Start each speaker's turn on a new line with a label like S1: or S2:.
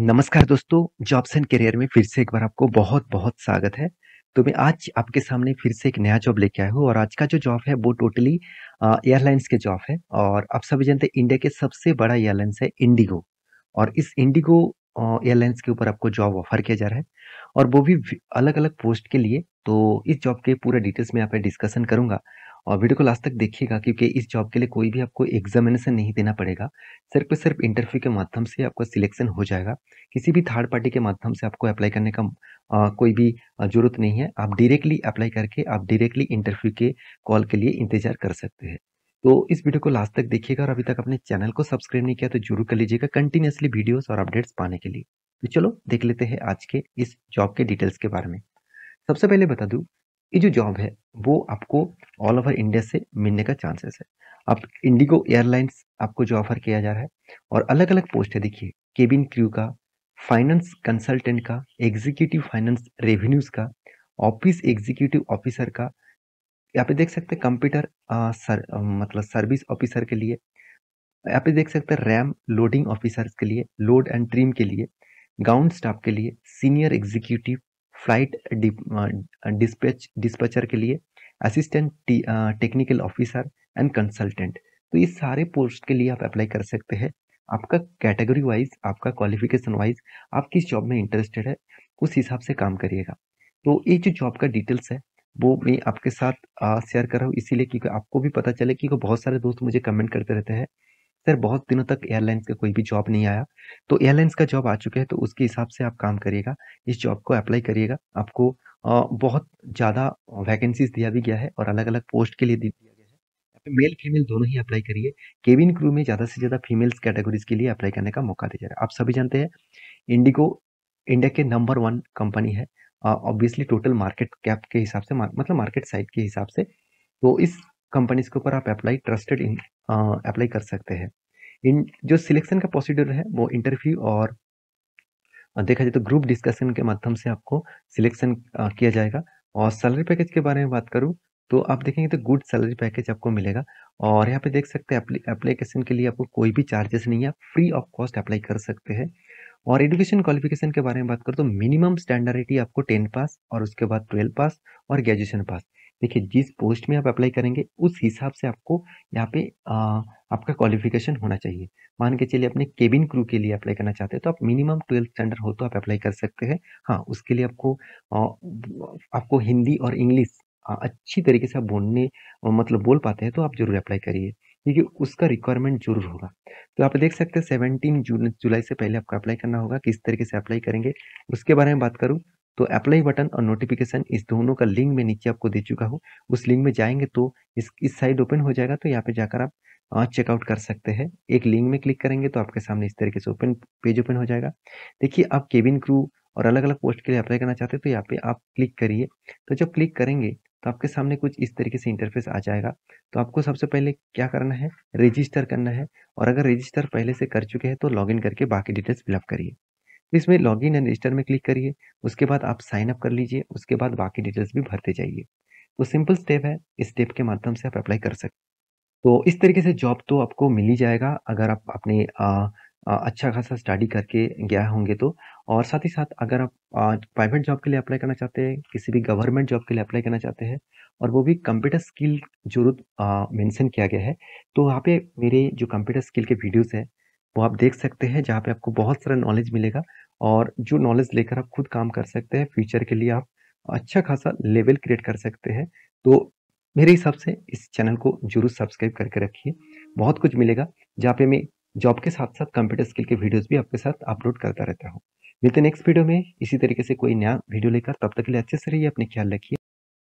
S1: नमस्कार दोस्तों jobs and career में फिर से एक बार आपको बहुत बहुत स्वागत है तो मैं आज आपके सामने फिर से एक नया जॉब लेके आया हूँ और आज का जो जॉब है वो टोटली एयरलाइंस के जॉब है और आप सभी जानते हैं इंडिया के सबसे बड़ा एयरलाइंस है इंडिगो और इस इंडिगो एयरलाइंस के ऊपर आपको जॉब ऑफर किया जा रहा है और वो भी अलग अलग पोस्ट के लिए तो इस जॉब के पूरे डिटेल्स में यहाँ पे डिस्कशन करूंगा और वीडियो को लास्ट तक देखिएगा क्योंकि इस जॉब के लिए कोई भी आपको एग्जामिनेशन नहीं देना पड़ेगा सिर्फ सिर्फ इंटरव्यू के माध्यम से आपका सिलेक्शन हो जाएगा किसी भी थर्ड पार्टी के माध्यम से आपको अप्लाई करने का आ, कोई भी ज़रूरत नहीं है आप डायरेक्टली अप्लाई करके आप डायरेक्टली इंटरव्यू के कॉल के लिए इंतजार कर सकते हैं तो इस वीडियो को लास्ट तक देखिएगा और अभी तक अपने चैनल को सब्सक्राइब नहीं किया तो जरूर कर लीजिएगा कंटिन्यूसली वीडियोस और अपडेट्स पाने के लिए तो चलो देख लेते हैं आज के इस जॉब के डिटेल्स के बारे में सबसे पहले बता दूं ये जो जॉब है वो आपको ऑल ओवर इंडिया से मिलने का चांसेस है अब इंडिगो एयरलाइंस आपको जो ऑफर किया जा रहा है और अलग अलग पोस्ट है देखिए केबिन क्रू का फाइनेंस कंसल्टेंट का एग्जीक्यूटिव फाइनेंस रेवेन्यूज का ऑफिस एग्जीक्यूटिव ऑफिसर का यहाँ पे देख सकते हैं कंप्यूटर सर मतलब सर्विस ऑफिसर के लिए यहाँ पे देख सकते हैं रैम लोडिंग ऑफिसर्स के लिए लोड एंड ट्रीम के लिए गाउंड स्टाफ के लिए senior executive flight dispatch dispatcher के लिए assistant technical officer and consultant तो ये सारे पोस्ट के लिए आप अप्लाई कर सकते हैं आपका कैटेगरी वाइज आपका क्वालिफिकेशन वाइज आप किस जॉब में इंटरेस्टेड है उस हिसाब से काम करिएगा तो ये जो जॉब का डिटेल्स है वो मैं आपके साथ शेयर कर रहा हूँ इसीलिए क्योंकि आपको भी पता चले क्योंकि बहुत सारे दोस्त मुझे कमेंट करते रहते हैं सर बहुत दिनों तक एयरलाइंस का कोई भी जॉब नहीं आया तो एयरलाइंस का जॉब आ चुका है तो उसके हिसाब से आप काम करिएगा इस जॉब को अप्लाई करिएगा आपको बहुत ज़्यादा वैकेंसीज दिया भी गया है और अलग अलग पोस्ट के लिए दिया गया है मेल फीमेल दोनों ही अप्लाई करिए केबिन क्रू में ज़्यादा से ज़्यादा फीमेल्स कैटेगरीज के लिए अप्लाई करने का मौका दिया जा रहा है आप सभी जानते हैं इंडिगो इंडिया के नंबर वन कंपनी है ऑब्वियसली टोटल मार्केट कैप के हिसाब से मतलब मार्केट साइड के हिसाब से तो इस कंपनीज के ऊपर आप अप्लाई ट्रस्टेड अप्लाई कर सकते हैं इन जो सिलेक्शन का प्रोसीडर है वो इंटरव्यू और देखा जाए तो ग्रुप डिस्कशन के माध्यम से आपको सिलेक्शन किया जाएगा और सैलरी पैकेज के बारे में बात करूँ तो आप देखेंगे तो गुड सैलरी पैकेज आपको मिलेगा और यहाँ पे देख सकते हैं एप्लीकेशन के लिए आपको कोई भी चार्जेस नहीं है फ्री ऑफ कॉस्ट अप्लाई कर सकते हैं और एडुकेशन क्वालिफिकेशन के बारे में बात करूँ तो मिनिमम स्टैंडर्डिटी आपको टेन पास और उसके बाद ट्वेल्व पास और ग्रेजुएशन पास देखिए जिस पोस्ट में आप अप्लाई करेंगे उस हिसाब से आपको यहाँ पे आ, आपका क्वालिफिकेशन होना चाहिए मान के चलिए अपने केबिन क्रू के लिए अप्लाई करना चाहते हैं तो आप मिनिमम ट्वेल्थ स्टैंडर्ड हो तो आप अप्लाई कर सकते हैं हाँ उसके लिए आपको आ, आपको हिंदी और इंग्लिश अच्छी तरीके से आप बोलने मतलब बोल पाते हैं तो आप जरूर अप्लाई करिए क्योंकि उसका रिक्वायरमेंट जरूर होगा तो आप देख सकते हैं सेवनटीन जून जुलाई से पहले आपको अप्लाई करना होगा किस तरीके से अप्लाई करेंगे उसके बारे में बात करूँ तो अप्लाई बटन और नोटिफिकेशन इस दोनों का लिंक मैं नीचे आपको दे चुका हूँ उस लिंक में जाएंगे तो इस इस साइड ओपन हो जाएगा तो यहाँ पे जाकर आप चेकआउट कर सकते हैं एक लिंक में क्लिक करेंगे तो आपके सामने इस तरीके से ओपन पेज ओपन हो जाएगा देखिए आप केबिन क्रू और अलग अलग पोस्ट के लिए अप्लाई करना चाहते हैं तो यहाँ पे आप क्लिक करिए तो जब क्लिक करेंगे तो आपके सामने कुछ इस तरीके से इंटरफेस आ जाएगा तो आपको सबसे पहले क्या करना है रजिस्टर करना है और अगर रजिस्टर पहले से कर चुके हैं तो लॉगिन करके बाकी डिटेल्स फिलअप करिए इसमें लॉग इन एंड रजिस्टर में क्लिक करिए उसके बाद आप साइन अप कर लीजिए उसके बाद बाकी डिटेल्स भी भरते जाइए तो सिंपल स्टेप है इस स्टेप के माध्यम से आप अप्लाई कर सकते तो इस तरीके से जॉब तो आपको मिल ही जाएगा अगर आप अपने अच्छा खासा स्टडी करके गया होंगे तो और साथ ही साथ अगर आप प्राइवेट जॉब के लिए अप्लाई करना चाहते हैं किसी भी गवर्नमेंट जॉब के लिए अप्लाई करना चाहते हैं और वो भी कंप्यूटर स्किल जरूर मेंशन किया गया है तो वहाँ पे मेरे जो कंप्यूटर स्किल के वीडियोस हैं वो आप देख सकते हैं जहाँ पे आपको बहुत सारा नॉलेज मिलेगा और जो नॉलेज लेकर आप खुद काम कर सकते हैं फ्यूचर के लिए आप अच्छा खासा लेवल क्रिएट कर सकते हैं तो मेरे हिसाब से इस चैनल को जरूर सब्सक्राइब करके रखिए बहुत कुछ मिलेगा जहाँ पे मैं जॉब के साथ साथ कंप्यूटर स्किल के वीडियोस भी आपके साथ अपलोड करता रहता हूँ मिलते नेक्स्ट वीडियो में इसी तरीके से कोई नया वीडियो लेकर तब तक के लिए अच्छे से रहिए अपने ख्याल रखिए